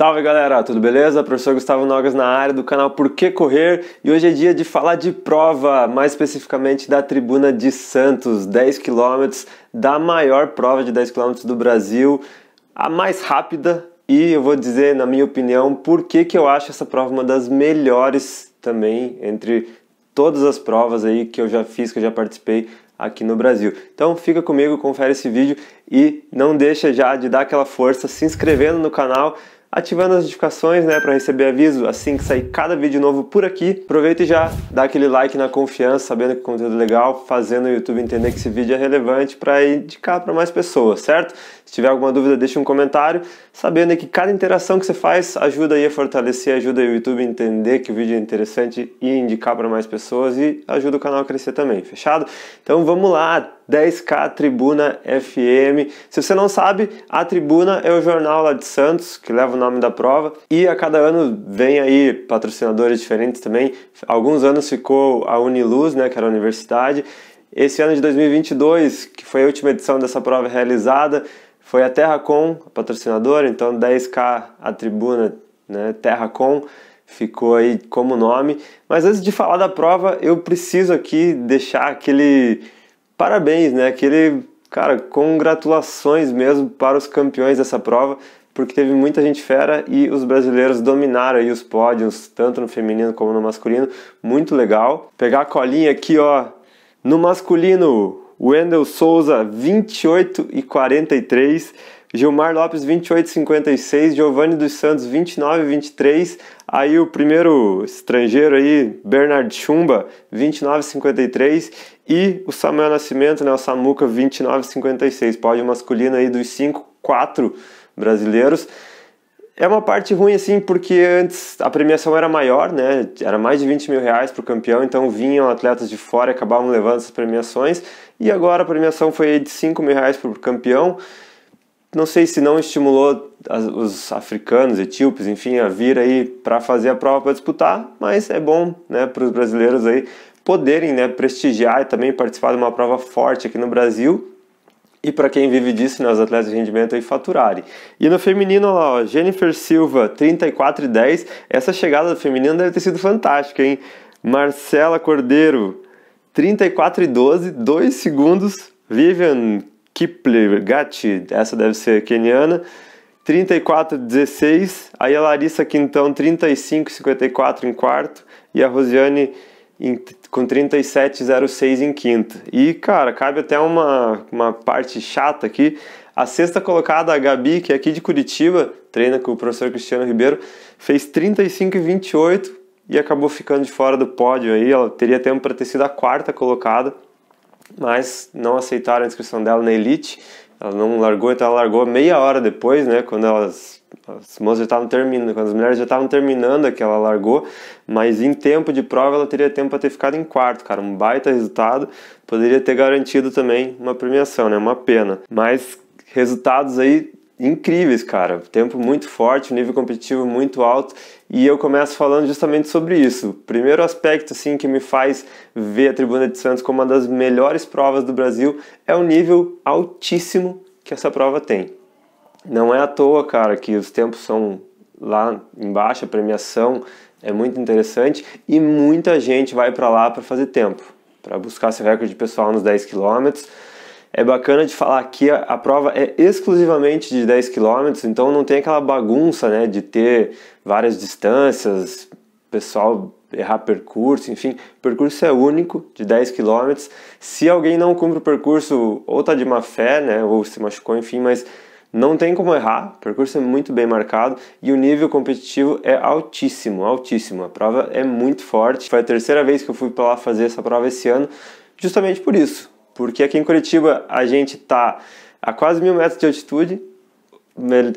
Salve galera, tudo beleza? Professor Gustavo Nogas na área do canal Por Que Correr e hoje é dia de falar de prova, mais especificamente da Tribuna de Santos, 10 km, da maior prova de 10 km do Brasil, a mais rápida e eu vou dizer, na minha opinião, por que, que eu acho essa prova uma das melhores também entre todas as provas aí que eu já fiz, que eu já participei aqui no Brasil. Então fica comigo, confere esse vídeo e não deixa já de dar aquela força se inscrevendo no canal ativando as notificações, né, para receber aviso assim que sair cada vídeo novo por aqui. Aproveita e já dá aquele like na confiança, sabendo que o conteúdo é legal, fazendo o YouTube entender que esse vídeo é relevante para indicar para mais pessoas, certo? Se tiver alguma dúvida, deixa um comentário sabendo que cada interação que você faz ajuda aí a fortalecer, ajuda o YouTube a entender que o vídeo é interessante e indicar para mais pessoas e ajuda o canal a crescer também, fechado? Então vamos lá, 10K Tribuna FM. Se você não sabe, a Tribuna é o jornal lá de Santos, que leva o nome da prova, e a cada ano vem aí patrocinadores diferentes também. Alguns anos ficou a Uniluz, né, que era a universidade. Esse ano de 2022, que foi a última edição dessa prova realizada, foi a Terracom, a patrocinadora, então 10K a tribuna, né? Terracom ficou aí como nome. Mas antes de falar da prova, eu preciso aqui deixar aquele parabéns, né? Aquele, cara, congratulações mesmo para os campeões dessa prova, porque teve muita gente fera e os brasileiros dominaram aí os pódios, tanto no feminino como no masculino. Muito legal. Pegar a colinha aqui, ó, no masculino, Wendel Souza 28 e 43, Gilmar Lopes 28 e 56, Giovanni dos Santos 29 e 23, aí o primeiro estrangeiro aí, Bernard Chumba 29 e 53 e o Samuel Nascimento, né, o Samuca 29 e 56, pódio masculino aí dos 5, 4 brasileiros. É uma parte ruim, assim, porque antes a premiação era maior, né? Era mais de 20 mil reais para o campeão, então vinham atletas de fora e acabavam levando essas premiações. E agora a premiação foi de 5 mil reais para o campeão. Não sei se não estimulou os africanos, etíopes, enfim, a vir aí para fazer a prova para disputar, mas é bom, né, para os brasileiros aí poderem, né, prestigiar e também participar de uma prova forte aqui no Brasil e para quem vive disso, né, os atletas de rendimento aí é faturarem. E no feminino, ó, Jennifer Silva, 34 e 10. Essa chegada do feminino deve ter sido fantástica, hein? Marcela Cordeiro, 34 e 12, 2 segundos. Vivian Kiplingati, essa deve ser keniana, 34 16. Aí a Larissa Quintão, 35 54 em quarto. E a Rosiane em, com 37,06 em quinta. E, cara, cabe até uma, uma parte chata aqui. A sexta colocada, a Gabi, que é aqui de Curitiba, treina com o professor Cristiano Ribeiro, fez 35,28 e acabou ficando de fora do pódio aí. Ela teria tempo para ter sido a quarta colocada, mas não aceitaram a inscrição dela na Elite. Ela não largou, então ela largou meia hora depois, né? Quando elas as moças já estavam terminando, quando as mulheres já estavam terminando aquela é ela largou, mas em tempo de prova ela teria tempo para ter ficado em quarto, cara, um baita resultado, poderia ter garantido também uma premiação, né? Uma pena. Mas resultados aí incríveis, cara. Tempo muito forte, nível competitivo muito alto, e eu começo falando justamente sobre isso. Primeiro aspecto assim que me faz ver a Tribuna de Santos como uma das melhores provas do Brasil é o nível altíssimo que essa prova tem. Não é à toa, cara, que os tempos são lá embaixo, a premiação é muito interessante e muita gente vai para lá para fazer tempo, para buscar esse recorde pessoal nos 10 quilômetros. É bacana de falar que a, a, prova é exclusivamente de 10 quilômetros, então não tem aquela bagunça, né, de ter várias distâncias, pessoal errar percurso, enfim, o percurso é único de 10 quilômetros. Se alguém não cumpre o percurso ou tá de má fé, né, ou se machucou, enfim, mas não tem como errar, o percurso é muito bem marcado e o nível competitivo é altíssimo, altíssimo. A prova é muito forte. Foi a terceira vez que eu fui para lá fazer essa prova esse ano, justamente por isso, porque aqui em Curitiba a gente está a quase mil metros de altitude,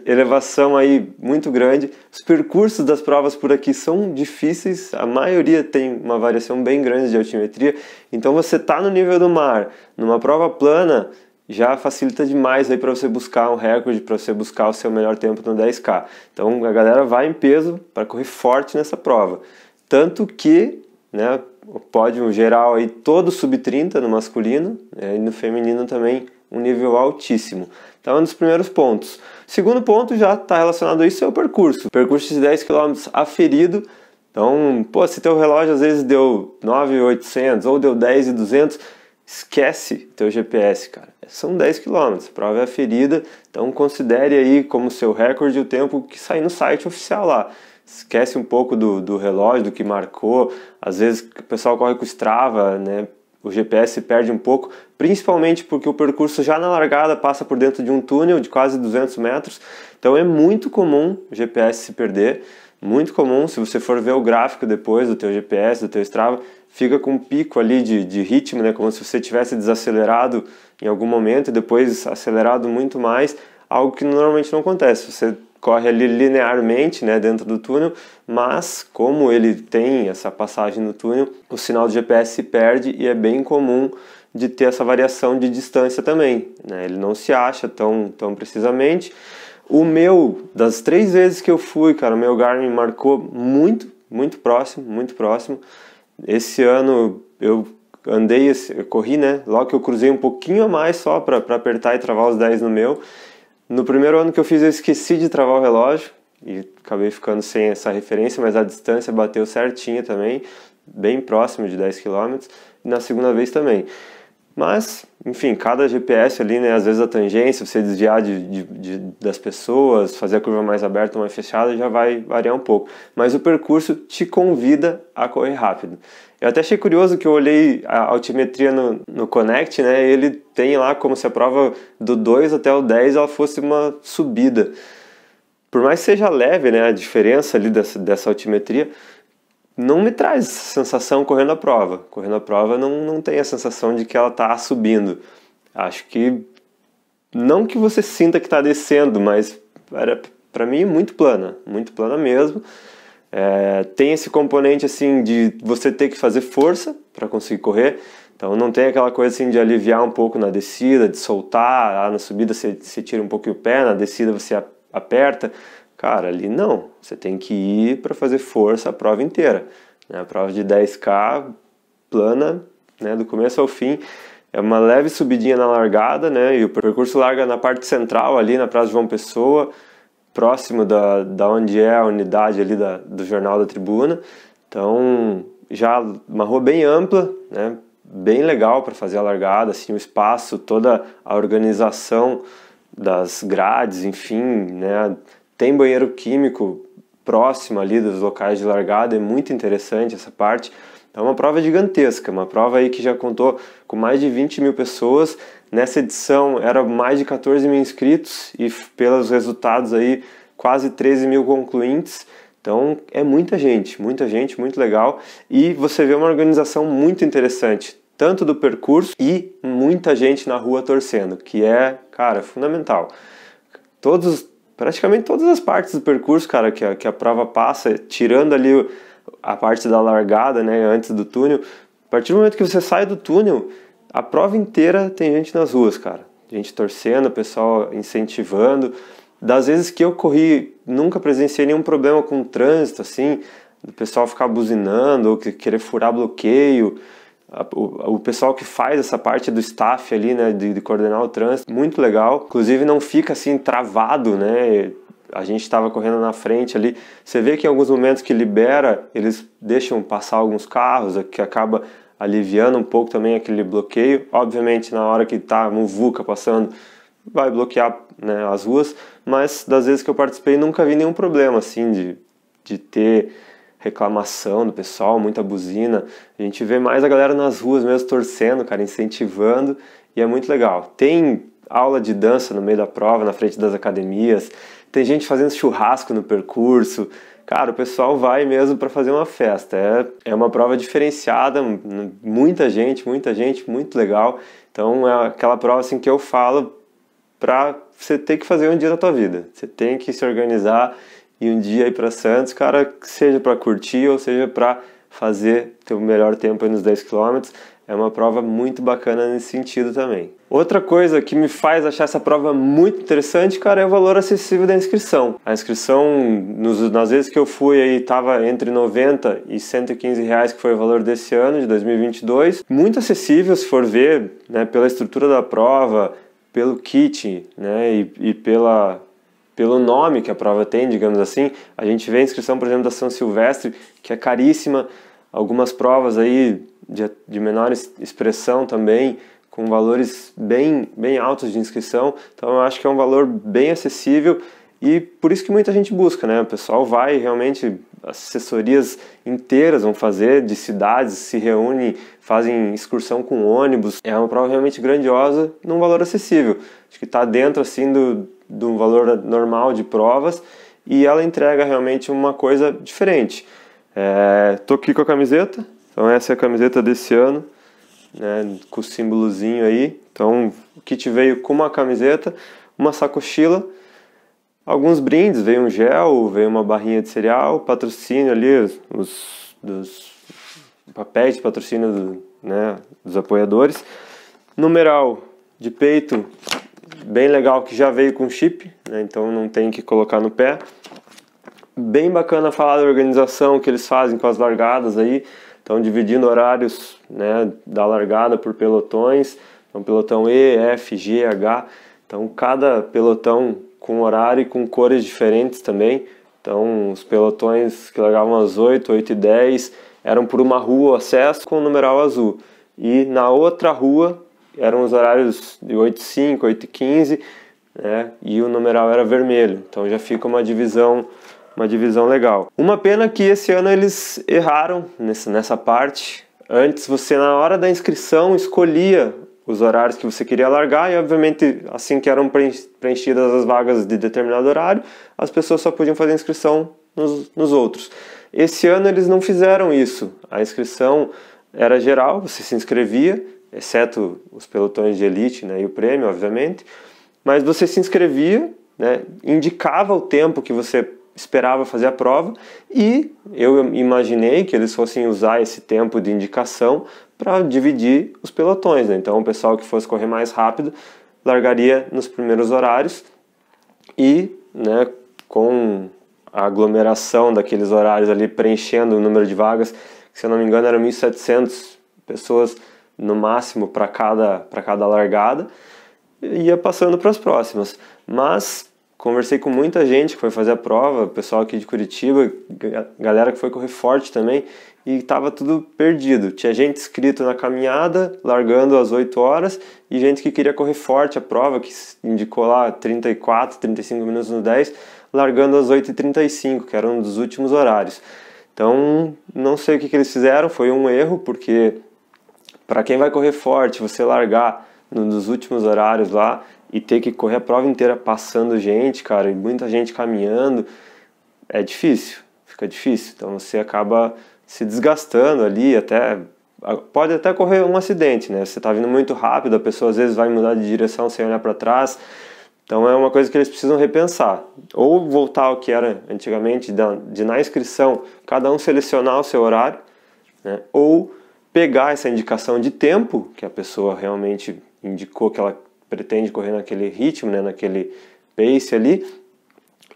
elevação aí muito grande. Os percursos das provas por aqui são difíceis, a maioria tem uma variação bem grande de altimetria. Então você está no nível do mar, numa prova plana, já facilita demais aí para você buscar um recorde, para você buscar o seu melhor tempo no 10K. Então a galera vai em peso para correr forte nessa prova. Tanto que, né, o pódio geral aí todo sub 30 no masculino, né, e no feminino também um nível altíssimo. Então é um dos primeiros pontos. Segundo ponto já está relacionado a isso é o percurso. Percurso de 10 km aferido então, pô, se teu relógio às vezes deu 9,800 ou deu 10,200, Esquece teu GPS, cara. São 10 km, prova é ferida, então considere aí como seu recorde o tempo que sai no site oficial lá. Esquece um pouco do, do relógio, do que marcou. Às vezes o pessoal corre com Strava, né? o GPS perde um pouco, principalmente porque o percurso já na largada passa por dentro de um túnel de quase 200 metros, então é muito comum o GPS se perder, muito comum, se você for ver o gráfico depois do teu GPS, do teu Strava, fica com um pico ali de, de ritmo, né? como se você tivesse desacelerado em algum momento e depois acelerado muito mais, algo que normalmente não acontece. Você corre ali linearmente né, dentro do túnel, mas como ele tem essa passagem no túnel, o sinal do GPS se perde e é bem comum de ter essa variação de distância também. Né? Ele não se acha tão, tão precisamente. O meu, das três vezes que eu fui, cara, o meu Garmin marcou muito, muito próximo, muito próximo esse ano eu andei, eu corri, né? Logo que eu cruzei um pouquinho a mais só para apertar e travar os 10 no meu. No primeiro ano que eu fiz, eu esqueci de travar o relógio e acabei ficando sem essa referência, mas a distância bateu certinha também, bem próximo de 10 km, e na segunda vez também. Mas, enfim, cada GPS ali, né, às vezes a tangência, você desviar de, de, de, das pessoas, fazer a curva mais aberta ou mais fechada, já vai variar um pouco. Mas o percurso te convida a correr rápido. Eu até achei curioso que eu olhei a altimetria no, no Connect, né, ele tem lá como se a prova do 2 até o 10 ela fosse uma subida. Por mais que seja leve né, a diferença ali dessa, dessa altimetria, não me traz sensação correndo a prova. Correndo a prova não, não tem a sensação de que ela está subindo. Acho que não que você sinta que está descendo, mas era para mim muito plana, muito plana mesmo. É, tem esse componente assim de você ter que fazer força para conseguir correr. Então não tem aquela coisa assim de aliviar um pouco na descida, de soltar, ah, na subida você, você tira um pouquinho o pé, na descida você aperta. Cara, ali não. Você tem que ir para fazer força a prova inteira. Né? A prova de 10K, plana, né? do começo ao fim. É uma leve subidinha na largada, né? E o percurso larga na parte central, ali na Praça João Pessoa, próximo da, da onde é a unidade ali da, do Jornal da Tribuna. Então, já uma rua bem ampla, né? Bem legal para fazer a largada, assim, o espaço, toda a organização das grades, enfim, né? Tem banheiro químico próximo ali dos locais de largada, é muito interessante essa parte. É uma prova gigantesca, uma prova aí que já contou com mais de 20 mil pessoas. Nessa edição era mais de 14 mil inscritos e pelos resultados aí quase 13 mil concluintes. Então é muita gente, muita gente, muito legal. E você vê uma organização muito interessante, tanto do percurso e muita gente na rua torcendo, que é, cara, fundamental. Todos praticamente todas as partes do percurso, cara, que a, que a prova passa, tirando ali a parte da largada, né, antes do túnel. A partir do momento que você sai do túnel, a prova inteira tem gente nas ruas, cara. Gente torcendo, pessoal incentivando. Das vezes que eu corri, nunca presenciei nenhum problema com o trânsito, assim, do pessoal ficar buzinando ou querer furar bloqueio o, pessoal que faz essa parte do staff ali, né, de, de coordenar o trânsito, muito legal. Inclusive não fica assim travado, né? A gente estava correndo na frente ali. Você vê que em alguns momentos que libera, eles deixam passar alguns carros, que acaba aliviando um pouco também aquele bloqueio. Obviamente, na hora que tá muvuca passando, vai bloquear né, as ruas, mas das vezes que eu participei, nunca vi nenhum problema assim de, de ter reclamação do pessoal, muita buzina. A gente vê mais a galera nas ruas mesmo torcendo, cara, incentivando, e é muito legal. Tem aula de dança no meio da prova, na frente das academias, tem gente fazendo churrasco no percurso. Cara, o pessoal vai mesmo para fazer uma festa. É, é uma prova diferenciada, muita gente, muita gente, muito legal. Então é aquela prova assim que eu falo para você ter que fazer um dia da tua vida. Você tem que se organizar e um dia ir para Santos, cara, seja para curtir ou seja para fazer teu melhor tempo nos 10 km. É uma prova muito bacana nesse sentido também. Outra coisa que me faz achar essa prova muito interessante, cara, é o valor acessível da inscrição. A inscrição, nos, nas vezes que eu fui aí, tava entre 90 e 115 reais, que foi o valor desse ano, de 2022. Muito acessível, se for ver, né, pela estrutura da prova, pelo kit, né, e, e pela, pelo nome que a prova tem, digamos assim. A gente vê a inscrição, por exemplo, da São Silvestre, que é caríssima, algumas provas aí de, de menor expressão também, com valores bem, bem altos de inscrição. Então eu acho que é um valor bem acessível e por isso que muita gente busca, né? O pessoal vai realmente, assessorias inteiras vão fazer de cidades, se reúnem, fazem excursão com ônibus. É uma prova realmente grandiosa num valor acessível. Acho que está dentro assim do, de um valor normal de provas e ela entrega realmente uma coisa diferente. Estou é, aqui com a camiseta, então essa é a camiseta desse ano, né, com o símbolozinho aí. Então o kit veio com uma camiseta, uma sacochila, alguns brindes, veio um gel, veio uma barrinha de cereal, patrocínio ali, os dos papéis de patrocínio do, né, dos apoiadores. Numeral de peito bem legal que já veio com chip, né? então não tem que colocar no pé. Bem bacana falar da organização que eles fazem com as largadas aí, estão dividindo horários né, da largada por pelotões, então pelotão E, F, G, H, então cada pelotão com horário e com cores diferentes também, então os pelotões que largavam às 8, 8 e 10 eram por uma rua o acesso com o numeral azul, e na outra rua eram os horários de 8 h 05 8 h 15, né? E o numeral era vermelho. Então já fica uma divisão uma divisão legal. Uma pena que esse ano eles erraram nessa parte. Antes você na hora da inscrição escolhia os horários que você queria largar e obviamente assim que eram preenchidas as vagas de determinado horário, as pessoas só podiam fazer inscrição nos, nos outros. Esse ano eles não fizeram isso. A inscrição era geral, você se inscrevia exceto os pelotões de elite né, e o prêmio, obviamente, mas você se inscrevia, né, indicava o tempo que você esperava fazer a prova e eu imaginei que eles fossem usar esse tempo de indicação para dividir os pelotões. Né? Então, o pessoal que fosse correr mais rápido largaria nos primeiros horários e né, com a aglomeração daqueles horários ali preenchendo o número de vagas, se eu não me engano eram 1.700 pessoas no máximo para cada, para cada largada, ia passando para as próximas. Mas conversei com muita gente que foi fazer a prova, pessoal aqui de Curitiba, galera que foi correr forte também, e estava tudo perdido. Tinha gente inscrito na caminhada, largando às 8 horas, e gente que queria correr forte a prova, que indicou lá 34, 35 minutos no 10, largando às 8h35, que era um dos últimos horários. Então, não sei o que, que eles fizeram, foi um erro, porque para quem vai correr forte, você largar nos últimos horários lá e ter que correr a prova inteira passando gente, cara, e muita gente caminhando, é difícil, fica difícil. Então você acaba se desgastando ali, até pode até correr um acidente, né? Você está vindo muito rápido, a pessoa às vezes vai mudar de direção sem olhar para trás. Então é uma coisa que eles precisam repensar. Ou voltar ao que era antigamente, de na inscrição, cada um selecionar o seu horário, né? ou pegar essa indicação de tempo, que a pessoa realmente indicou que ela pretende correr naquele ritmo, né, naquele pace ali,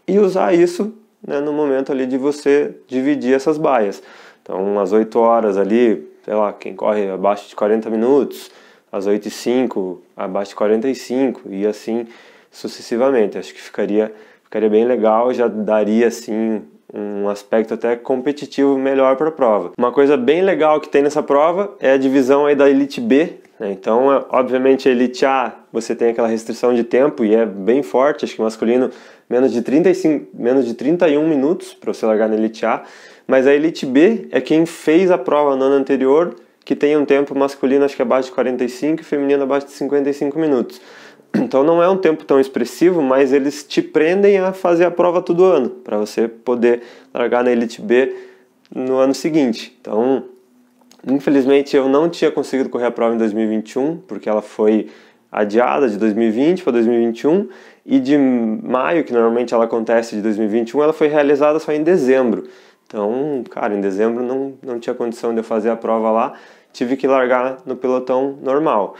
e usar isso né, no momento ali de você dividir essas baias. Então, umas 8 horas ali, sei lá, quem corre abaixo de 40 minutos, às 8 e 5, abaixo de 45 e assim sucessivamente. Acho que ficaria, ficaria bem legal, já daria assim um aspecto até competitivo melhor para a prova. Uma coisa bem legal que tem nessa prova é a divisão aí da Elite B. Né? Então, é, obviamente, a Elite A você tem aquela restrição de tempo e é bem forte, acho que masculino menos de 35, menos de 31 minutos para você largar na Elite A, mas a Elite B é quem fez a prova no ano anterior, que tem um tempo masculino acho que abaixo de 45 e feminino abaixo de 55 minutos. Então não é um tempo tão expressivo, mas eles te prendem a fazer a prova todo ano, para você poder largar na Elite B no ano seguinte. Então, infelizmente eu não tinha conseguido correr a prova em 2021, porque ela foi adiada de 2020 para 2021 e de maio, que normalmente ela acontece de 2021, ela foi realizada só em dezembro. Então, cara, em dezembro não, não tinha condição de eu fazer a prova lá, tive que largar no pelotão normal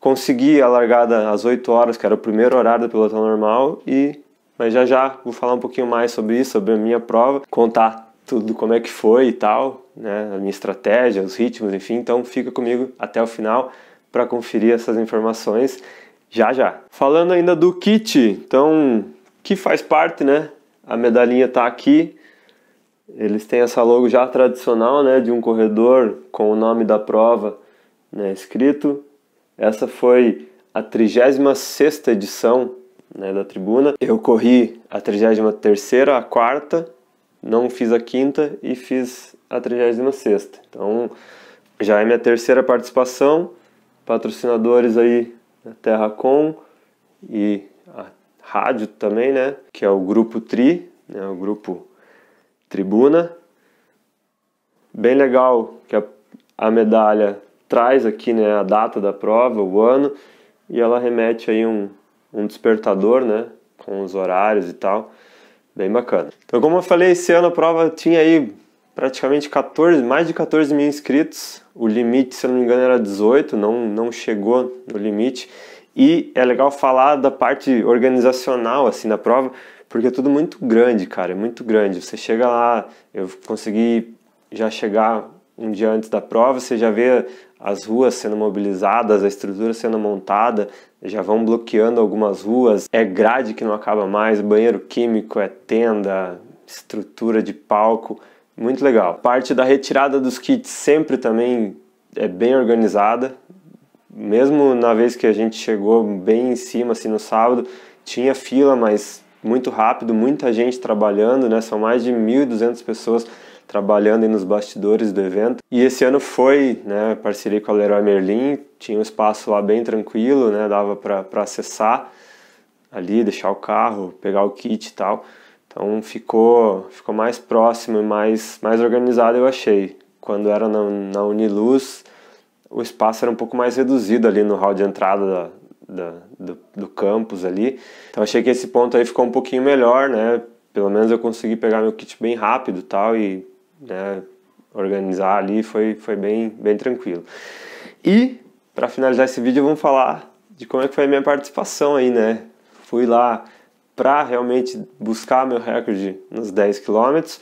consegui a largada às 8 horas, que era o primeiro horário do pelotão normal, e mas já já vou falar um pouquinho mais sobre isso, sobre a minha prova, contar tudo como é que foi e tal, né, a minha estratégia, os ritmos, enfim. Então fica comigo até o final para conferir essas informações já já. Falando ainda do kit, então que faz parte, né? A medalhinha está aqui. Eles têm essa logo já tradicional, né, de um corredor com o nome da prova, né, escrito essa foi a 36ª edição né, da tribuna. Eu corri a 33ª, a quarta, não fiz a quinta e fiz a 36ª. Então, já é minha terceira participação. Patrocinadores aí, a Terracom e a rádio também, né? Que é o grupo Tri, né? O grupo Tribuna. Bem legal que a, a medalha traz aqui né, a data da prova, o ano, e ela remete aí um, um despertador, né, com os horários e tal, bem bacana. Então, como eu falei, esse ano a prova tinha aí praticamente 14, mais de 14 mil inscritos, o limite, se eu não me engano, era 18, não, não chegou no limite, e é legal falar da parte organizacional, assim, da prova, porque é tudo muito grande, cara, é muito grande. Você chega lá, eu consegui já chegar um dia antes da prova, você já vê as ruas sendo mobilizadas, a estrutura sendo montada, já vão bloqueando algumas ruas, é grade que não acaba mais, banheiro químico, é tenda, estrutura de palco, muito legal. Parte da retirada dos kits sempre também é bem organizada, mesmo na vez que a gente chegou bem em cima, assim no sábado, tinha fila, mas muito rápido, muita gente trabalhando, né? São mais de 1.200 pessoas trabalhando nos bastidores do evento. E esse ano foi, né, parceria com a Leroy Merlin, tinha um espaço lá bem tranquilo, né, dava para acessar ali, deixar o carro, pegar o kit e tal. Então ficou, ficou mais próximo e mais, mais organizado, eu achei. Quando era na, na Uniluz, o espaço era um pouco mais reduzido ali no hall de entrada da, da, do, do campus ali. Então achei que esse ponto aí ficou um pouquinho melhor, né? Pelo menos eu consegui pegar meu kit bem rápido tal e né, organizar ali foi, foi bem, bem tranquilo. E, para finalizar esse vídeo, vamos falar de como é que foi a minha participação aí, né? Fui lá para realmente buscar meu recorde nos 10 quilômetros,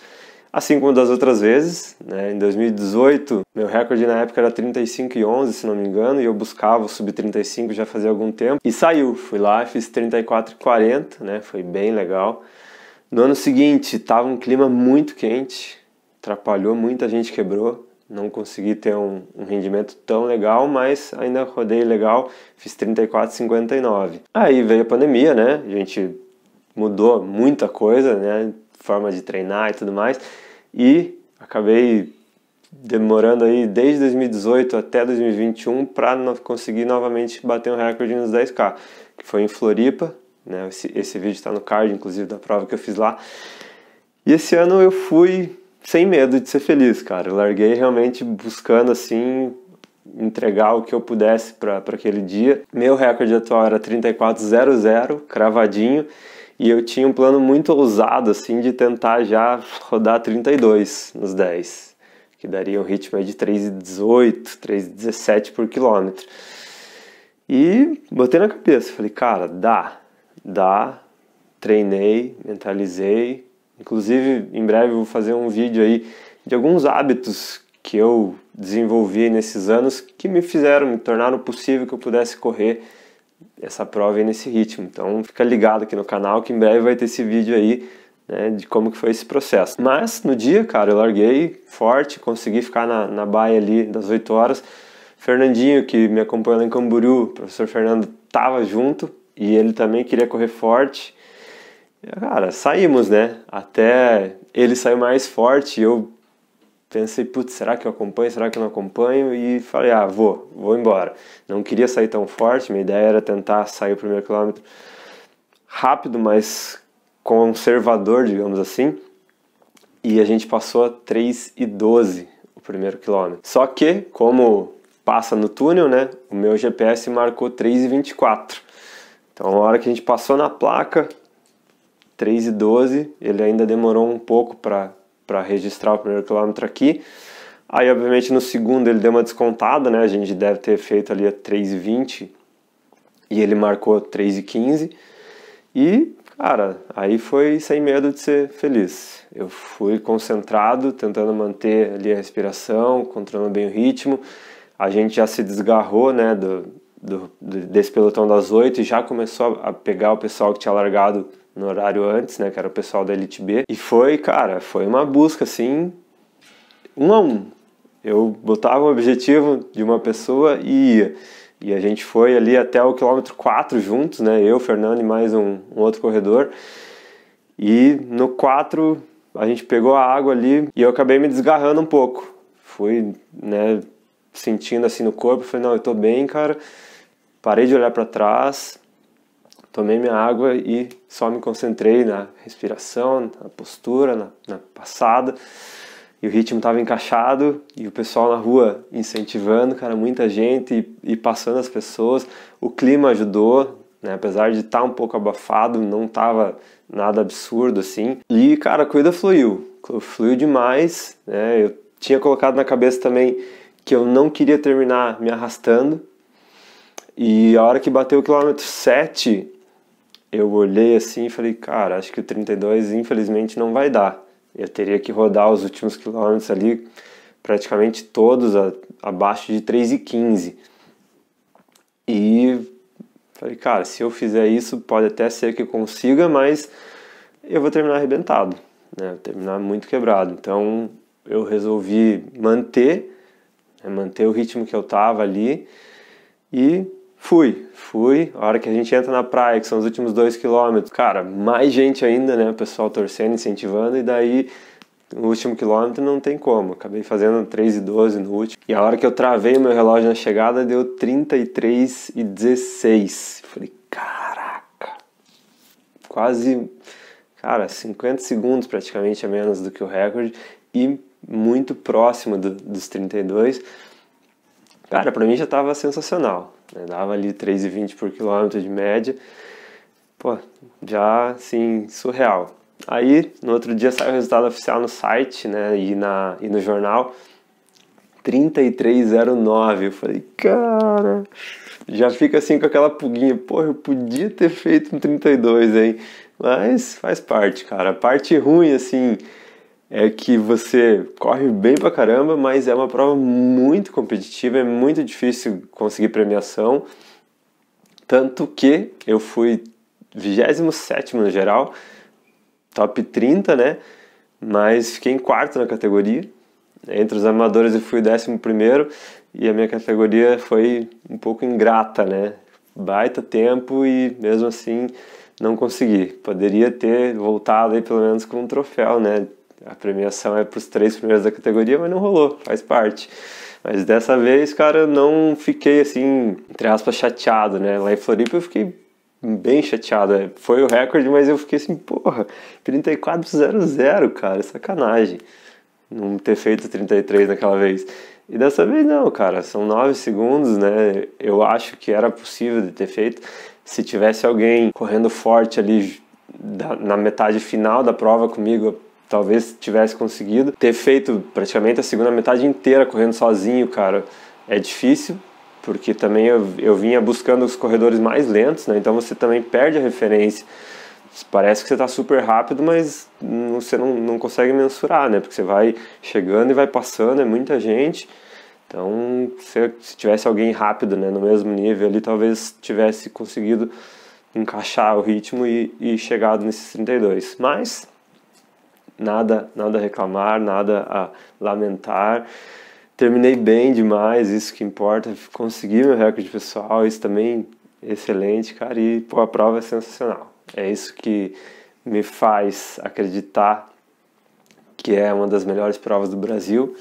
assim como das outras vezes, né? Em 2018, meu recorde na época era 35 e 11, se não me engano, e eu buscava o sub 35 já fazia algum tempo e saiu. Fui lá e fiz 34 e 40, né? Foi bem legal. No ano seguinte, estava um clima muito quente, atrapalhou, muita gente quebrou. Não consegui ter um, um rendimento tão legal, mas ainda rodei legal, fiz 34,59. Aí veio a pandemia, né? A gente mudou muita coisa, né? Forma de treinar e tudo mais. E acabei demorando aí desde 2018 até 2021 para conseguir novamente bater um recorde nos 10K, que foi em Floripa, né? Esse, esse vídeo está no card, inclusive, da prova que eu fiz lá. E esse ano eu fui sem medo de ser feliz, cara. Eu larguei realmente buscando assim entregar o que eu pudesse para aquele dia. Meu recorde atual era 3400, cravadinho, e eu tinha um plano muito ousado assim de tentar já rodar 32 nos 10, que daria um ritmo de 3,18, 3,17 por quilômetro. E botei na cabeça, falei, cara, dá, dá. Treinei, mentalizei, Inclusive, em breve vou fazer um vídeo aí de alguns hábitos que eu desenvolvi nesses anos que me fizeram, me tornaram possível que eu pudesse correr essa prova aí nesse ritmo. Então, fica ligado aqui no canal que em breve vai ter esse vídeo aí né, de como que foi esse processo. Mas no dia, cara, eu larguei forte, consegui ficar na, na baia ali das 8 horas. Fernandinho, que me acompanhou lá em Camboriú, o professor Fernando, estava junto e ele também queria correr forte. Cara, saímos, né? Até ele saiu mais forte. Eu pensei, putz, será que eu acompanho? Será que eu não acompanho? E falei, ah, vou, vou embora. Não queria sair tão forte. Minha ideia era tentar sair o primeiro quilômetro rápido, mas conservador, digamos assim. E a gente passou a 3 e 12 o primeiro quilômetro. Só que, como passa no túnel, né? O meu GPS marcou 3 e 24. Então, a hora que a gente passou na placa, 3 e 12, ele ainda demorou um pouco para registrar o primeiro quilômetro aqui. Aí, obviamente, no segundo ele deu uma descontada, né? A gente deve ter feito ali a 3 e 20 e ele marcou 3 e 15. E, cara, aí foi sem medo de ser feliz. Eu fui concentrado, tentando manter ali a respiração, controlando bem o ritmo. A gente já se desgarrou, né, do, do, desse pelotão das 8 e já começou a pegar o pessoal que tinha largado no horário antes, né, que era o pessoal da Elite B, e foi, cara, foi uma busca assim, um a um. Eu botava um objetivo de uma pessoa e ia. E a gente foi ali até o quilômetro 4 juntos, né? Eu, Fernando e mais um, um outro corredor. E no 4 a gente pegou a água ali e eu acabei me desgarrando um pouco. Fui, né, sentindo assim no corpo, falei, não, eu tô bem, cara. Parei de olhar para trás, tomei minha água e só me concentrei na respiração, na postura, na, na passada. E o ritmo estava encaixado e o pessoal na rua incentivando, cara, muita gente e, e passando as pessoas. O clima ajudou, né? Apesar de estar tá um pouco abafado, não estava nada absurdo assim. E cara, a corrida fluiu, fluiu demais, né? Eu tinha colocado na cabeça também que eu não queria terminar me arrastando. E a hora que bateu o quilômetro 7, eu olhei assim e falei, cara, acho que o 32 infelizmente não vai dar. Eu teria que rodar os últimos quilômetros ali, praticamente todos a, abaixo de 3,15. E falei, cara, se eu fizer isso, pode até ser que consiga, mas eu vou terminar arrebentado, né? Vou terminar muito quebrado. Então eu resolvi manter, né? manter o ritmo que eu tava ali e Fui, fui. A hora que a gente entra na praia, que são os últimos dois quilômetros, cara, mais gente ainda, né? O pessoal torcendo, incentivando, e daí o último quilômetro não tem como. Acabei fazendo 3 e 12 no último. E a hora que eu travei o meu relógio na chegada, deu 33 e 16. Falei, caraca! Quase, cara, 50 segundos praticamente a menos do que o recorde e muito próximo do, dos 32. Cara, para mim já estava sensacional. Né? Dava ali 3,20 por quilômetro de média. Pô, já assim, surreal. Aí, no outro dia saiu o resultado oficial no site, né, e, na, e no jornal, 3309. Eu falei, cara, já fica assim com aquela puguinha, pô, eu podia ter feito um 32, hein? Mas faz parte, cara. parte ruim, assim, é que você corre bem pra caramba, mas é uma prova muito competitiva, é muito difícil conseguir premiação. Tanto que eu fui 27 no geral, top 30, né? Mas fiquei em quarto na categoria. Entre os amadores eu fui 11 primeiro e a minha categoria foi um pouco ingrata, né? Baita tempo e mesmo assim não consegui. Poderia ter voltado aí pelo menos com um troféu, né? a premiação é para os três primeiros da categoria, mas não rolou, faz parte. Mas dessa vez, cara, não fiquei assim, entre aspas, chateado, né? Lá em Floripa eu fiquei bem chateado. É, foi o recorde, mas eu fiquei assim, porra, 34.00, cara, sacanagem. Não ter feito 33 naquela vez. E dessa vez não, cara, são 9 segundos, né? Eu acho que era possível de ter feito. Se tivesse alguém correndo forte ali na metade final da prova comigo, talvez tivesse conseguido. Ter feito praticamente a segunda metade inteira correndo sozinho, cara, é difícil, porque também eu, eu vinha buscando os corredores mais lentos, né? Então você também perde a referência. Parece que você está super rápido, mas você não, não consegue mensurar, né? Porque você vai chegando e vai passando, é muita gente. Então, se, se tivesse alguém rápido, né, no mesmo nível ali, talvez tivesse conseguido encaixar o ritmo e, e chegado nesses 32. Mas nada, nada a reclamar, nada a lamentar. Terminei bem demais, isso que importa. Consegui meu recorde pessoal, isso também excelente, cara. E pô, a prova é sensacional. É isso que me faz acreditar que é uma das melhores provas do Brasil.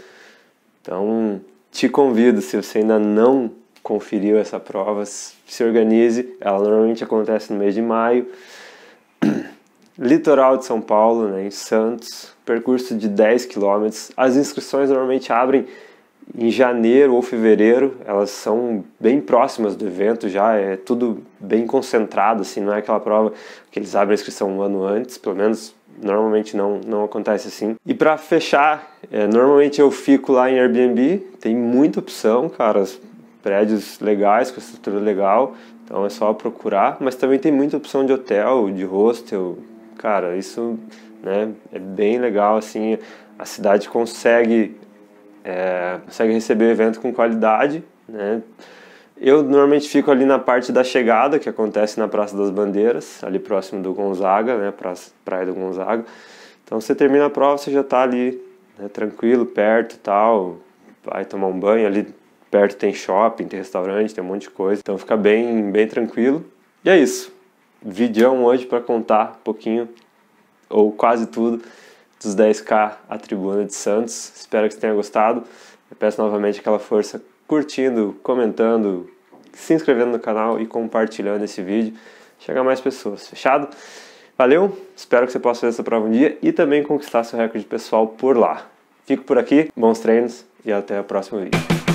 Então, te convido, se você ainda não conferiu essa prova, se organize. Ela normalmente acontece no mês de maio. Litoral de São Paulo, né, em Santos, percurso de 10 km. As inscrições normalmente abrem em janeiro ou fevereiro, elas são bem próximas do evento já, é tudo bem concentrado, assim, não é aquela prova que eles abrem a inscrição um ano antes, pelo menos normalmente não, não acontece assim. E para fechar, é, normalmente eu fico lá em Airbnb, tem muita opção, cara, prédios legais, com estrutura legal, então é só procurar, mas também tem muita opção de hotel, de hostel, Cara, isso né, é bem legal, assim, a cidade consegue, é, consegue receber o evento com qualidade, né? Eu normalmente fico ali na parte da chegada, que acontece na Praça das Bandeiras, ali próximo do Gonzaga, né, Praça, Praia do Gonzaga. Então você termina a prova, você já está ali né, tranquilo, perto tal, vai tomar um banho ali perto tem shopping, tem restaurante, tem um monte de coisa. Então fica bem, bem tranquilo. E é isso vídeo hoje para contar um pouquinho, ou quase tudo, dos 10K a Tribuna de Santos. Espero que você tenha gostado. Eu peço novamente aquela força curtindo, comentando, se inscrevendo no canal e compartilhando esse vídeo. Chegar mais pessoas, fechado? Valeu, espero que você possa fazer essa prova um dia e também conquistar seu recorde pessoal por lá. Fico por aqui, bons treinos e até o próximo vídeo.